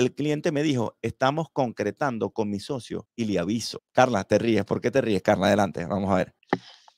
el cliente me dijo, estamos concretando con mi socio y le aviso. Carla, te ríes. ¿Por qué te ríes, Carla? Adelante, vamos a ver.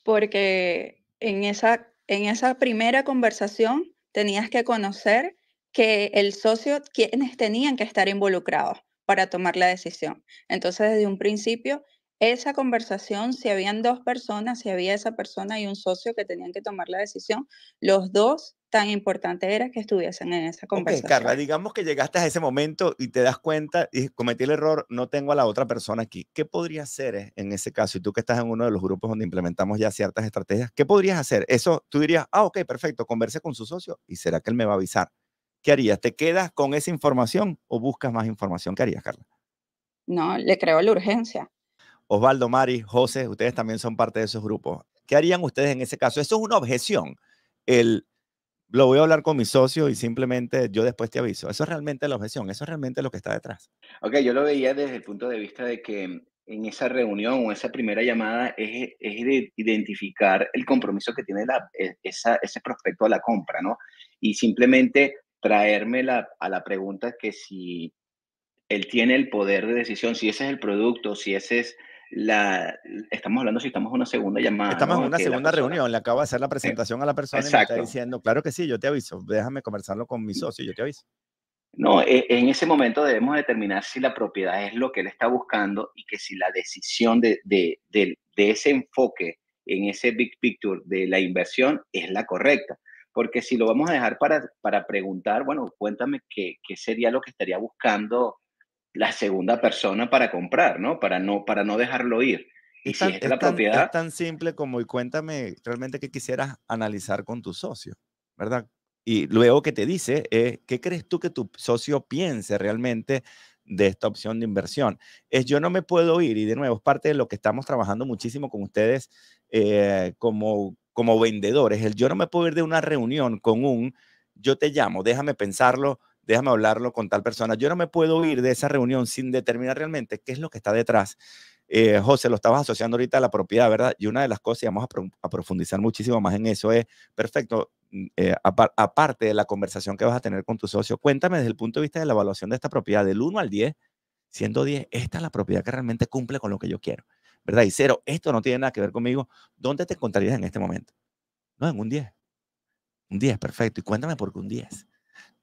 Porque en esa, en esa primera conversación tenías que conocer que el socio, quienes tenían que estar involucrados para tomar la decisión. Entonces, desde un principio, esa conversación, si habían dos personas, si había esa persona y un socio que tenían que tomar la decisión, los dos tan importante era que estuviesen en esa conversación. Carla, digamos que llegaste a ese momento y te das cuenta y cometí el error, no tengo a la otra persona aquí. ¿Qué podrías hacer en ese caso? Y tú que estás en uno de los grupos donde implementamos ya ciertas estrategias, ¿qué podrías hacer? Eso tú dirías, ah, ok, perfecto, converse con su socio y será que él me va a avisar. ¿Qué harías? ¿Te quedas con esa información o buscas más información? ¿Qué harías, Carla? No, le creo la urgencia. Osvaldo, Mari, José, ustedes también son parte de esos grupos. ¿Qué harían ustedes en ese caso? Eso es una objeción. El, lo voy a hablar con mi socio y simplemente yo después te aviso. Eso es realmente la objeción, eso es realmente lo que está detrás. Ok, yo lo veía desde el punto de vista de que en esa reunión o esa primera llamada es, es identificar el compromiso que tiene la, e, ese prospecto a la compra, ¿no? Y simplemente traerme la, a la pregunta que si él tiene el poder de decisión, si ese es el producto, si ese es estamos hablando si estamos en una segunda llamada. Estamos en una segunda reunión, le acabo de hacer la presentación a la persona y me está diciendo, claro que sí, yo te aviso, déjame conversarlo con mi socio, yo te aviso. No, e, en ese momento debemos determinar si la propiedad es lo que él está buscando y que si la decisión de, ese enfoque en ese big picture de la inversión es la correcta. Porque si lo vamos a dejar para, para preguntar, bueno, cuéntame qué, qué sería lo que estaría buscando la segunda persona para comprar, ¿no? Para no, para no dejarlo ir. Y si es, la propiedad... Es tan simple como, y cuéntame realmente qué quisieras analizar con tu socio, ¿verdad? Y luego que te dice, eh, ¿qué crees tú que tu socio piense realmente de esta opción de inversión? Es yo no me puedo ir, y de nuevo, es parte de lo que estamos trabajando muchísimo con ustedes eh, como, como vendedores, el yo no me puedo ir de una reunión con un, yo te llamo, déjame pensarlo, déjame hablarlo con tal persona. Yo no me puedo ir de esa reunión sin determinar realmente qué es lo que está detrás. Eh, José, lo estabas asociando ahorita a la propiedad, ¿verdad? Y una de las cosas, y vamos a, profundizar muchísimo más en eso, es, perfecto, mm, eh, aparte de la conversación que vas a tener con tu socio, cuéntame desde el punto de vista de la evaluación de esta propiedad, del 1 al 10, siendo 10, esta es la propiedad que realmente cumple con lo que yo quiero, ¿verdad? Y cero, esto no tiene nada que ver conmigo, ¿dónde te encontrarías en este momento? No, en un 10. Un 10, perfecto. Y cuéntame por qué un 10.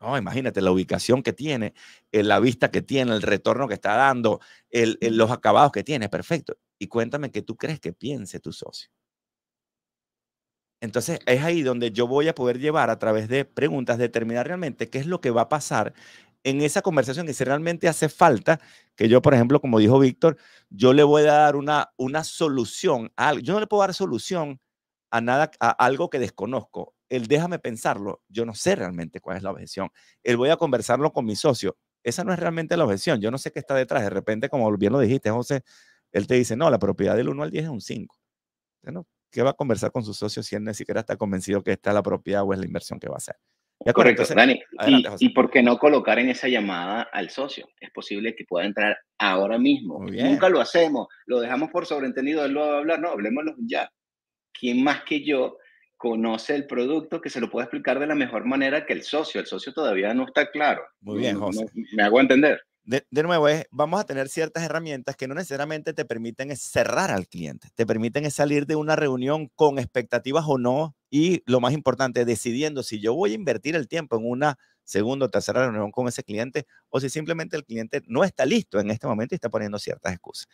No, imagínate la ubicación que tiene, eh, la vista que tiene, el retorno que está dando, los acabados que tiene, perfecto. Y cuéntame qué tú crees que piense tu socio. Entonces es ahí donde yo voy a poder llevar a través de preguntas, determinar realmente qué es lo que va a pasar en esa conversación y si realmente hace falta que yo, por ejemplo, como dijo Víctor, yo le voy a dar una, una solución a Yo no le puedo dar solución a nada, a algo que desconozco el déjame pensarlo, yo no sé realmente cuál es la objeción, él voy a conversarlo con mi socio, esa no es realmente la objeción, yo no sé qué está detrás, de repente, como bien lo dijiste, José, él te dice, no, la propiedad del 1 al 10 es un 5. ¿Qué va a conversar con su socio si él ni siquiera está convencido que está la propiedad o es la inversión que va a hacer? Correcto, y, por qué no colocar en esa llamada al socio? Es posible que pueda entrar ahora mismo. Nunca lo hacemos, lo dejamos por sobreentendido, él lo va a hablar, no, hablemoslo ya. ¿Quién más que yo conoce el producto, que se lo puede explicar de la mejor manera que el socio. El socio todavía no está claro. Muy bien, José. me hago entender. De, nuevo, vamos a tener ciertas herramientas que no necesariamente te permiten cerrar al cliente, te permiten salir de una reunión con expectativas o no y lo más importante, decidiendo si yo voy a invertir el tiempo en una segunda o tercera reunión con ese cliente o si simplemente el cliente no está listo en este momento y está poniendo ciertas excusas.